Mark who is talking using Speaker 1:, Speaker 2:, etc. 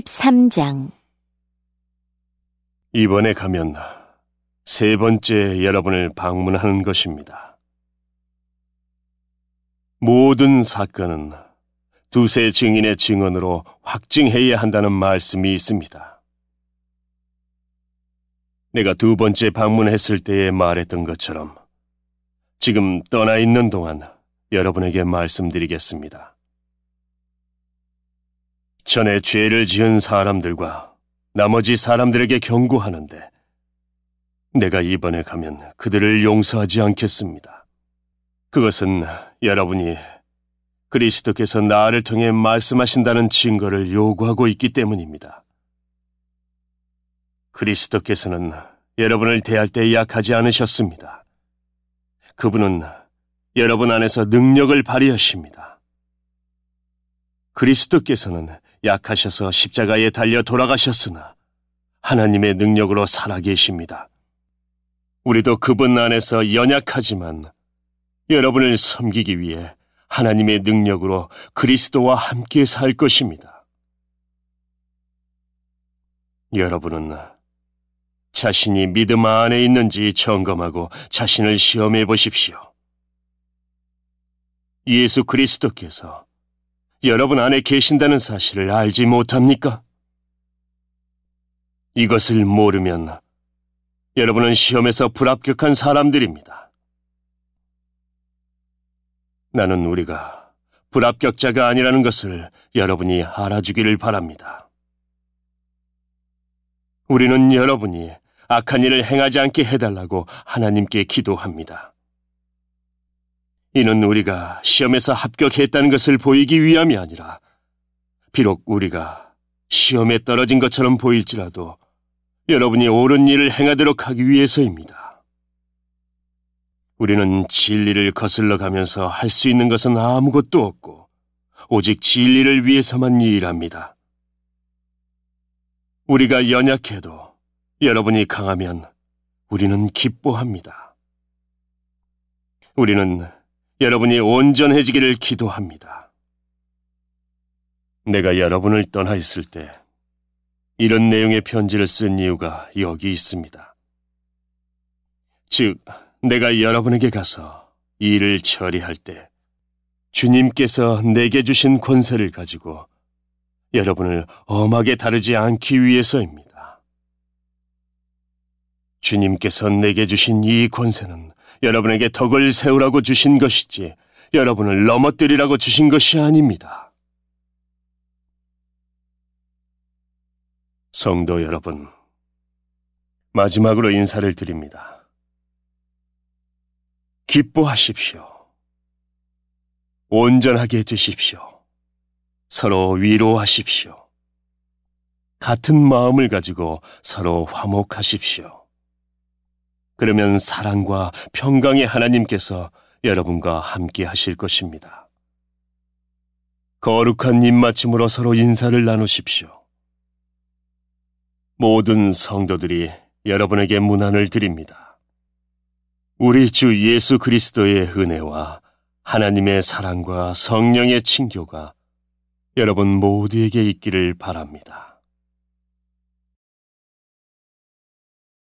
Speaker 1: 13장 이번에 가면 세 번째 여러분을 방문하는 것입니다. 모든 사건은 두세 증인의 증언으로 확증해야 한다는 말씀이 있습니다. 내가 두 번째 방문했을 때에 말했던 것처럼 지금 떠나 있는 동안 여러분에게 말씀드리겠습니다. 전에 죄를 지은 사람들과 나머지 사람들에게 경고하는데 내가 이번에 가면 그들을 용서하지 않겠습니다. 그것은 여러분이 그리스도께서 나를 통해 말씀하신다는 증거를 요구하고 있기 때문입니다. 그리스도께서는 여러분을 대할 때 약하지 않으셨습니다. 그분은 여러분 안에서 능력을 발휘하십니다. 그리스도께서는 약하셔서 십자가에 달려 돌아가셨으나 하나님의 능력으로 살아계십니다. 우리도 그분 안에서 연약하지만 여러분을 섬기기 위해 하나님의 능력으로 그리스도와 함께 살 것입니다. 여러분은 자신이 믿음 안에 있는지 점검하고 자신을 시험해 보십시오. 예수 그리스도께서 여러분 안에 계신다는 사실을 알지 못합니까? 이것을 모르면 여러분은 시험에서 불합격한 사람들입니다. 나는 우리가 불합격자가 아니라는 것을 여러분이 알아주기를 바랍니다. 우리는 여러분이 악한 일을 행하지 않게 해달라고 하나님께 기도합니다. 이는 우리가 시험에서 합격했다는 것을 보이기 위함이 아니라 비록 우리가 시험에 떨어진 것처럼 보일지라도 여러분이 옳은 일을 행하도록 하기 위해서입니다. 우리는 진리를 거슬러 가면서 할 수 있는 것은 아무것도 없고 오직 진리를 위해서만 일합니다. 우리가 연약해도 여러분이 강하면 우리는 기뻐합니다. 우리는 여러분이 온전해지기를 기도합니다. 내가 여러분을 떠나 있을 때 이런 내용의 편지를 쓴 이유가 여기 있습니다. 즉, 내가 여러분에게 가서 일을 처리할 때 주님께서 내게 주신 권세를 가지고 여러분을 엄하게 다루지 않기 위해서입니다. 주님께서 내게 주신 이 권세는 여러분에게 덕을 세우라고 주신 것이지 여러분을 넘어뜨리라고 주신 것이 아닙니다. 성도 여러분, 마지막으로 인사를 드립니다. 기뻐하십시오. 온전하게 해주십시오. 서로 위로하십시오. 같은 마음을 가지고 서로 화목하십시오. 그러면 사랑과 평강의 하나님께서 여러분과 함께 하실 것입니다. 거룩한 입맞춤으로 서로 인사를 나누십시오. 모든 성도들이 여러분에게 문안을 드립니다. 우리 주 예수 그리스도의 은혜와 하나님의 사랑과 성령의 친교가 여러분 모두에게 있기를 바랍니다.